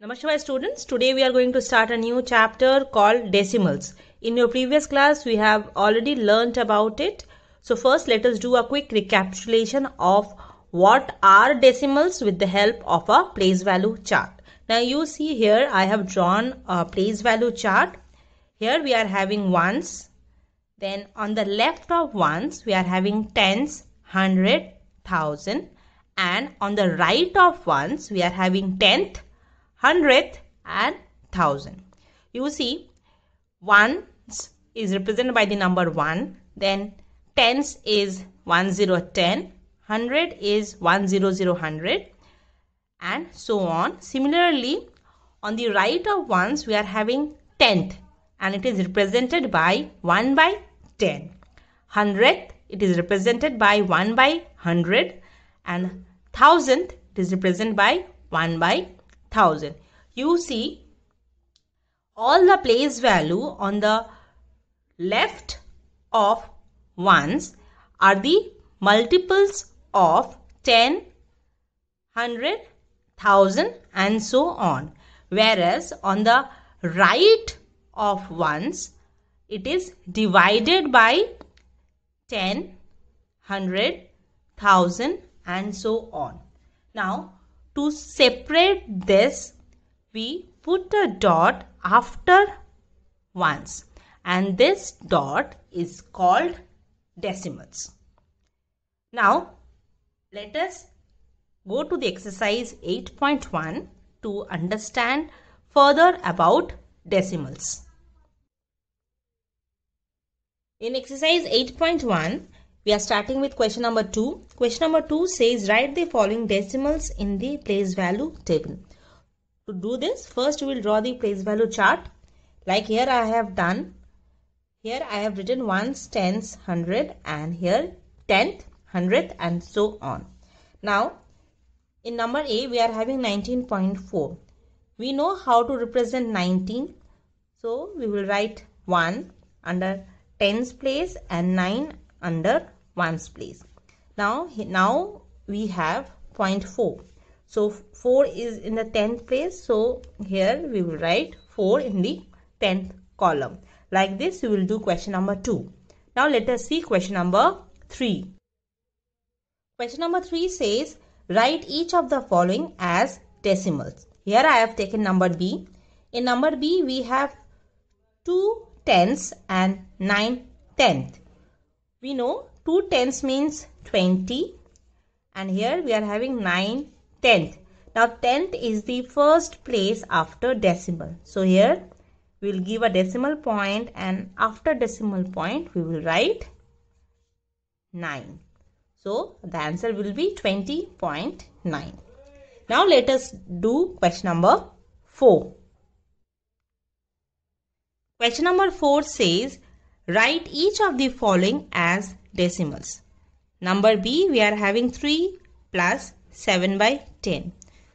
Namaste students, today we are going to start a new chapter called decimals. In your previous class we have already learnt about it. So first let us do a quick recapitulation of what are decimals with the help of a place value chart. Now you see here I have drawn a place value chart. Here we are having ones. Then on the left of ones we are having tens, hundred, thousand and on the right of ones we are having tenth, hundredth and thousand. You see, ones is represented by the number one. Then tens is one zero ten. Hundred is one zero zero hundred, and so on. Similarly, on the right of ones, we are having tenth, and it is represented by one by ten. Hundredth, it is represented by one by hundred, and thousandth, it is represented by one by thousand you see all the place value on the left of ones are the multiples of 10 100 thousand and so on whereas on the right of ones it is divided by 10 100 thousand and so on now to separate this, we put a dot after ones and this dot is called decimals. Now, let us go to the exercise 8.1 to understand further about decimals. In exercise 8.1, we are starting with question number 2. Question number 2 says write the following decimals in the place value table. To do this, first we will draw the place value chart. Like here I have done. Here I have written ones, tens, hundred and here tenth, hundredth and so on. Now in number A we are having 19.4. We know how to represent 19. So we will write 1 under tens place and 9 under ones place. Now, now we have 0.4. So 4 is in the 10th place. So here we will write 4 in the 10th column. Like this, we will do question number 2. Now let us see question number 3. Question number 3 says, write each of the following as decimals. Here I have taken number B. In number B, we have 2 tenths and 9 tenths. We know 2 tenths means 20 and here we are having 9 tenth. Now tenth is the first place after decimal. So here we will give a decimal point and after decimal point we will write 9. So the answer will be 20.9. Now let us do question number 4. Question number 4 says write each of the following as decimals. Number B, we are having 3 plus 7 by 10.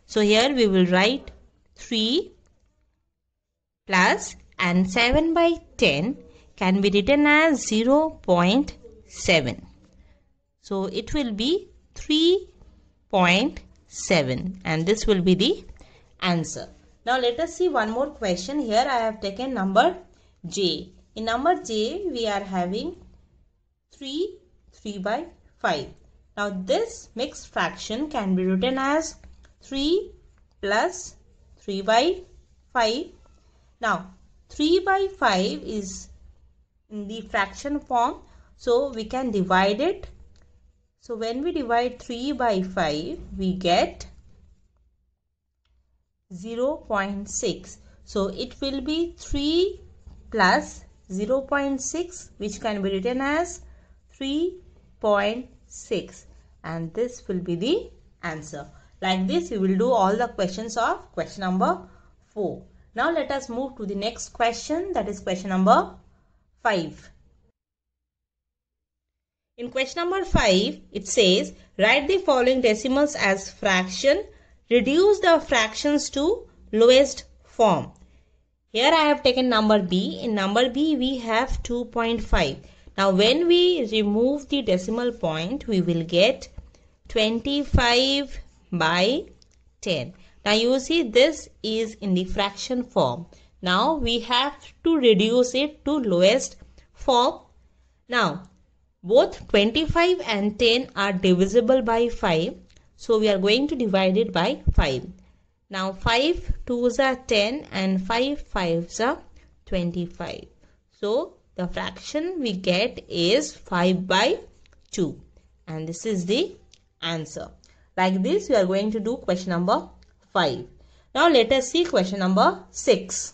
So here we will write 3 plus and 7 by 10 can be written as 0 0.7. So it will be 3.7 and this will be the answer. Now let us see one more question. Here I have taken number J. In number J we are having 3, 3 by 5. Now this mixed fraction can be written as 3 plus 3 by 5. Now 3 by 5 is in the fraction form so we can divide it. So when we divide 3 by 5 we get 0 0.6. So it will be 3 plus 0 0.6 which can be written as 3.6 and this will be the answer. Like this you will do all the questions of question number 4. Now let us move to the next question that is question number 5. In question number 5 it says write the following decimals as fraction. Reduce the fractions to lowest form. Here I have taken number B. In number B we have 2.5. Now when we remove the decimal point, we will get 25 by 10. Now you see this is in the fraction form. Now we have to reduce it to lowest form. Now both 25 and 10 are divisible by 5. So we are going to divide it by 5. Now 5 2s are 10 and 5 5s are 25. So the fraction we get is 5 by 2 and this is the answer. Like this we are going to do question number 5. Now let us see question number 6.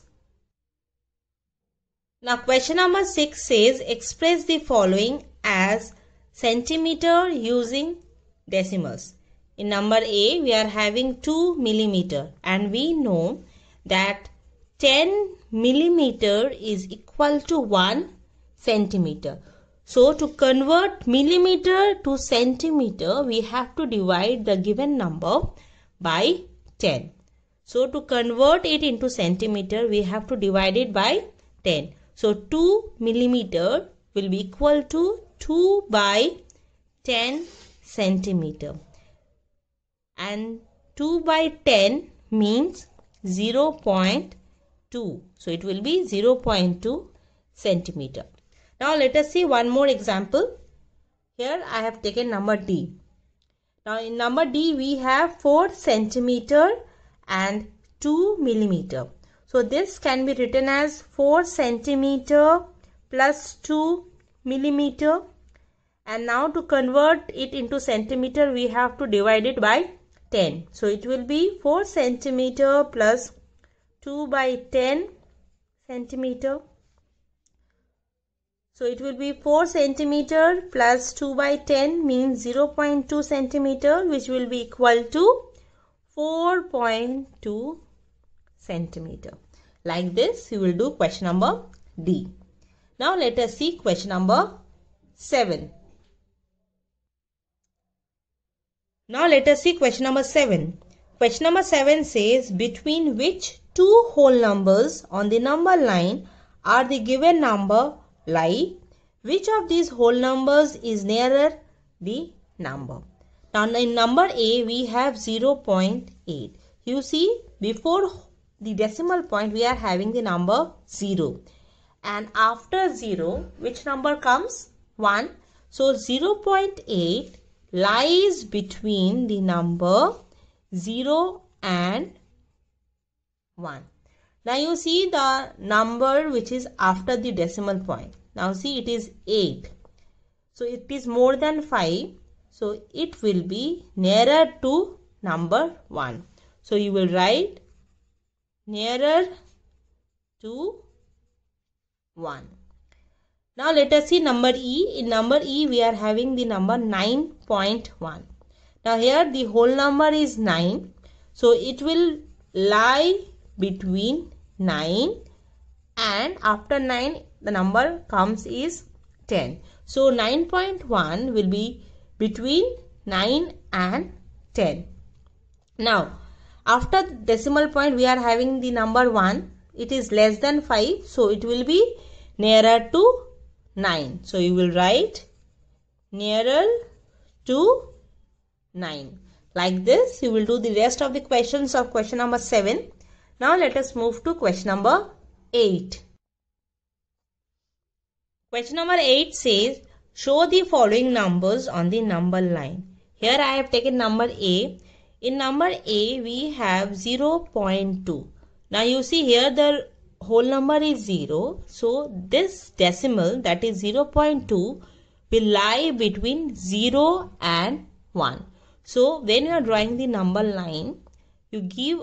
Now question number 6 says express the following as centimeter using decimals. In number A we are having 2 millimeter and we know that 10 millimeter is equal to 1 centimeter. So to convert millimeter to centimeter, we have to divide the given number by 10. So to convert it into centimeter, we have to divide it by 10. So 2 millimeter will be equal to 2 by 10 centimeter. And 2 by 10 means 0. 2. So it will be 0.2 centimeter. Now let us see one more example. Here I have taken number D. Now in number D we have 4 centimeter and 2 millimeter. So this can be written as 4 centimeter plus 2 millimeter. And now to convert it into centimeter we have to divide it by 10. So it will be 4 centimeter plus 2 by 10 centimeter so it will be 4 centimeter plus 2 by 10 means 0.2 centimeter which will be equal to 4.2 centimeter. Like this you will do question number D. Now let us see question number 7. Now let us see question number 7. Question number 7 says between which two whole numbers on the number line are the given number lie? Which of these whole numbers is nearer the number? Now in number A we have 0.8. You see before the decimal point we are having the number 0 and after 0 which number comes 1 so 0.8 lies between the number 0 and 1. Now you see the number which is after the decimal point. Now see it is 8. So it is more than 5. So it will be nearer to number 1. So you will write nearer to 1. Now let us see number E. In number E we are having the number 9.1 now here the whole number is 9 so it will lie between 9 and after 9 the number comes is 10 so 9.1 will be between 9 and 10 now after decimal point we are having the number 1 it is less than 5 so it will be nearer to 9 so you will write nearer to 9. Like this, you will do the rest of the questions of question number 7. Now let us move to question number 8. Question number 8 says, show the following numbers on the number line. Here I have taken number A. In number A, we have 0 0.2. Now you see here the whole number is 0. So this decimal that is 0 0.2 will lie between 0 and 1. So when you are drawing the number line, you give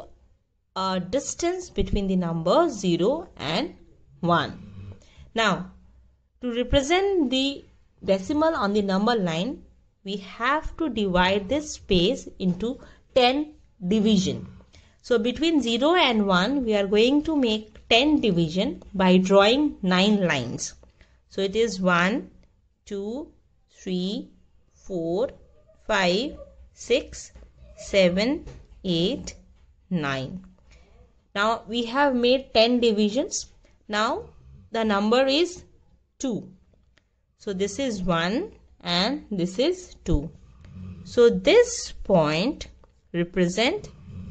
a distance between the number 0 and 1. Now, to represent the decimal on the number line, we have to divide this space into 10 division. So between 0 and 1, we are going to make 10 division by drawing 9 lines. So it is 1, 2, 3, 4, 5, 6, 7, 8, 9. Now we have made 10 divisions. Now the number is 2. So this is 1 and this is 2. So this point represent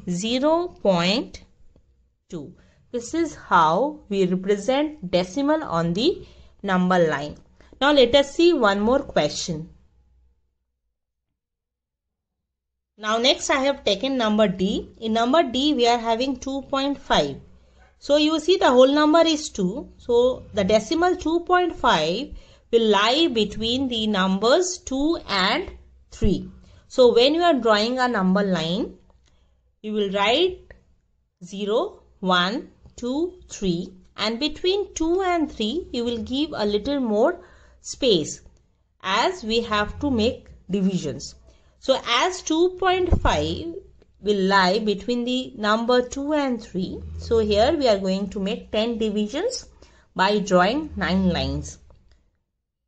0 0.2. This is how we represent decimal on the number line. Now let us see one more question. Now next I have taken number D. In number D we are having 2.5. So you see the whole number is 2. So the decimal 2.5 will lie between the numbers 2 and 3. So when you are drawing a number line, you will write 0, 1, 2, 3 and between 2 and 3 you will give a little more space as we have to make divisions. So as 2.5 will lie between the number 2 and 3. So here we are going to make 10 divisions by drawing 9 lines.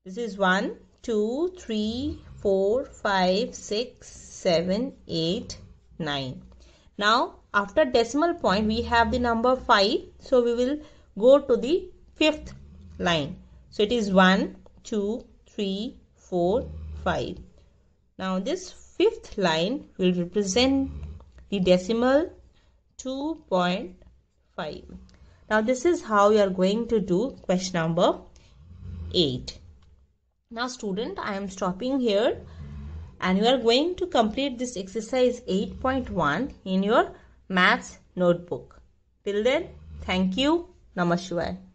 This is 1, 2, 3, 4, 5, 6, 7, 8, 9. Now after decimal point we have the number 5. So we will go to the fifth line. So it is 1, 2, 3, 4, 5. Now this fifth line will represent the decimal 2.5. Now this is how you are going to do question number 8. Now student, I am stopping here and you are going to complete this exercise 8.1 in your maths notebook. Till then, thank you. Namaste.